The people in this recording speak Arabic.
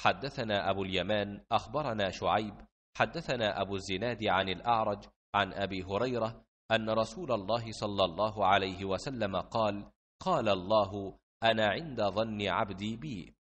حدثنا أبو اليمان أخبرنا شعيب حدثنا أبو الزناد عن الأعرج عن أبي هريرة أن رسول الله صلى الله عليه وسلم قال قال الله أنا عند ظن عبدي بي